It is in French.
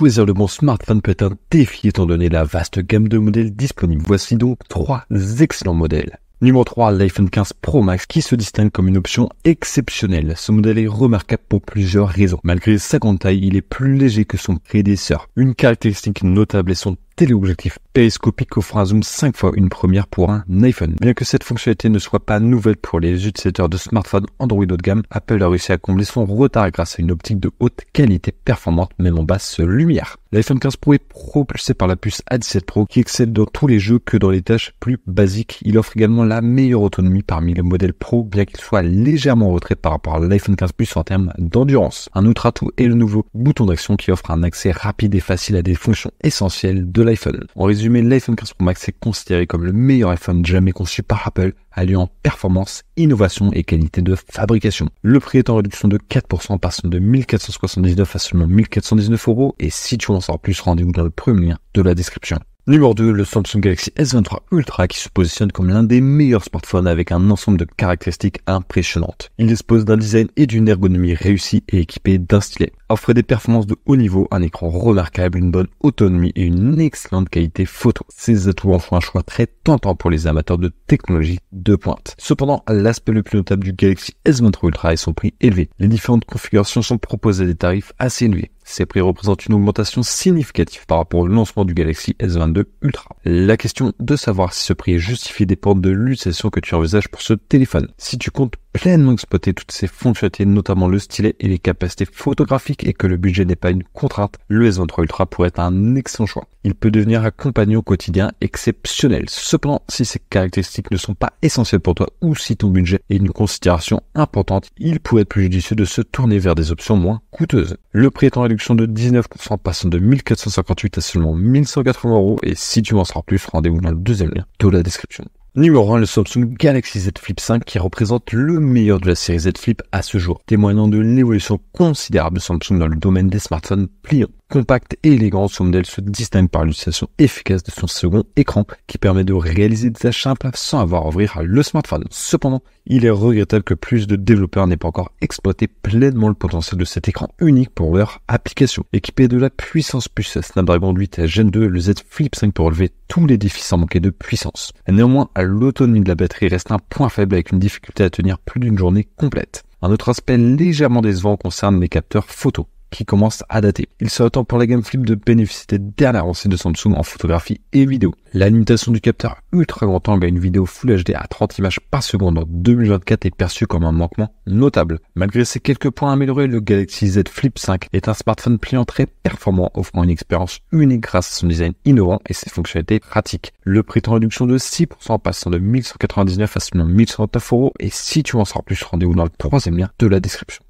Choisir le bon smartphone peut être un défi étant donné la vaste gamme de modèles disponibles. Voici donc trois excellents modèles. Numéro 3, l'iPhone 15 Pro Max qui se distingue comme une option exceptionnelle. Ce modèle est remarquable pour plusieurs raisons. Malgré sa grande taille, il est plus léger que son prédécesseur. Une caractéristique notable est son l'objectif périscopique offre un zoom 5 fois une première pour un iPhone. Bien que cette fonctionnalité ne soit pas nouvelle pour les utilisateurs de smartphones Android haut de gamme, Apple a réussi à combler son retard grâce à une optique de haute qualité performante même en basse lumière. L'iPhone 15 Pro est propulsé par la puce A17 Pro qui excelle dans tous les jeux que dans les tâches plus basiques. Il offre également la meilleure autonomie parmi les modèles Pro, bien qu'il soit légèrement retrait par rapport à l'iPhone 15 Plus en termes d'endurance. Un autre atout est le nouveau bouton d'action qui offre un accès rapide et facile à des fonctions essentielles de la en résumé, l'iPhone 15 Pro Max est considéré comme le meilleur iPhone jamais conçu par Apple, alliant performance, innovation et qualité de fabrication. Le prix est en réduction de 4% passant de 1479 à seulement 1419 euros et si tu en sors plus, rendez-vous dans le premier lien de la description. Numéro 2, le Samsung Galaxy S23 Ultra qui se positionne comme l'un des meilleurs smartphones avec un ensemble de caractéristiques impressionnantes. Il dispose d'un design et d'une ergonomie réussie et équipé d'un stylet. Offre des performances de haut niveau, un écran remarquable, une bonne autonomie et une excellente qualité photo. Ces atouts en font un choix très tentant pour les amateurs de technologie de pointe. Cependant, l'aspect le plus notable du Galaxy S23 Ultra est son prix élevé. Les différentes configurations sont proposées à des tarifs assez élevés. Ces prix représentent une augmentation significative par rapport au lancement du Galaxy S22 Ultra. La question de savoir si ce prix est justifié dépend de l'utilisation que tu envisages pour ce téléphone. Si tu comptes pleinement exploiter toutes ses fonctionnalités, notamment le stylet et les capacités photographiques, et que le budget n'est pas une contrainte, le S23 Ultra pourrait être un excellent choix. Il peut devenir un compagnon quotidien exceptionnel. Cependant, si ces caractéristiques ne sont pas essentielles pour toi ou si ton budget est une considération importante, il pourrait être plus judicieux de se tourner vers des options moins coûteuses. Le prix est en réduction de 19% passant de 1458 à seulement 1180 euros et si tu en sauras plus, rendez-vous dans le deuxième lien de la description. Numéro 1, le Samsung Galaxy Z Flip 5 qui représente le meilleur de la série Z Flip à ce jour, témoignant de l'évolution considérable de Samsung dans le domaine des smartphones pliants compact et élégant, son modèle se distingue par l'utilisation efficace de son second écran qui permet de réaliser des achats simples sans avoir à ouvrir le smartphone. Cependant, il est regrettable que plus de développeurs n'aient pas encore exploité pleinement le potentiel de cet écran unique pour leur application. Équipé de la puissance puce Snapdragon 8 Gen 2, le Z Flip 5 pour relever tous les défis sans manquer de puissance. Néanmoins, l'autonomie de la batterie reste un point faible avec une difficulté à tenir plus d'une journée complète. Un autre aspect légèrement décevant concerne les capteurs photo qui commence à dater. Il sera temps pour la Game Flip de bénéficier des dernières avancées de Samsung en photographie et vidéo. La limitation du capteur ultra grand angle à une vidéo Full HD à 30 images par seconde en 2024 est perçue comme un manquement notable. Malgré ces quelques points améliorés, le Galaxy Z Flip 5 est un smartphone pliant très performant, offrant une expérience unique grâce à son design innovant et ses fonctionnalités pratiques. Le prix est en réduction de 6% en passant de 1199 à seulement 1109 euros et si tu en sors plus, rendez-vous dans le troisième lien de la description.